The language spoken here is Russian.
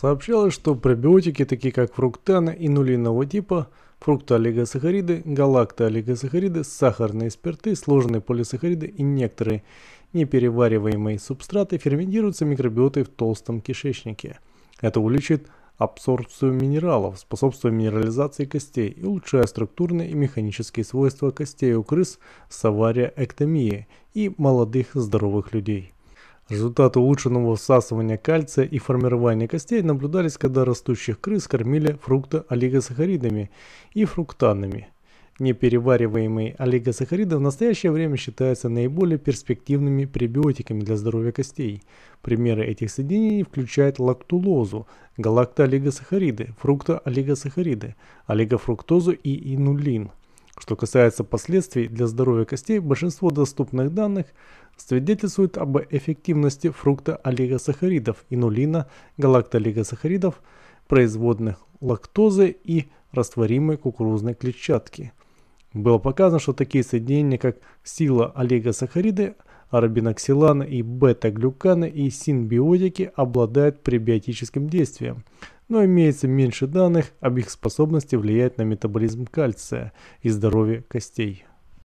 Сообщалось, что пробиотики, такие как фруктаны и нулиного типа, фруктоолигосахариды, галактоолигосахариды, сахарные спирты, сложные полисахариды и некоторые неперевариваемые субстраты ферментируются микробиотой в толстом кишечнике. Это увеличит абсорбцию минералов, способствуя минерализации костей и улучшая структурные и механические свойства костей у крыс с авариоэктомией и молодых здоровых людей. Результаты улучшенного всасывания кальция и формирования костей наблюдались, когда растущих крыс кормили фруктоолигосахаридами и фруктанами. Неперевариваемые олигосахариды в настоящее время считаются наиболее перспективными пребиотиками для здоровья костей. Примеры этих соединений включают лактулозу, галактоолигосахариды, фруктоолигосахариды, олигофруктозу и инулин – что касается последствий для здоровья костей, большинство доступных данных свидетельствует об эффективности фрукта олигосахаридов, инулина, галактоолигосахаридов, производных лактозы и растворимой кукурузной клетчатки. Было показано, что такие соединения, как сила олигосахариды, арбиноксиланы и бета-глюканы и синбиотики обладают пребиотическим действием, но имеется меньше данных об их способности влиять на метаболизм кальция и здоровье костей.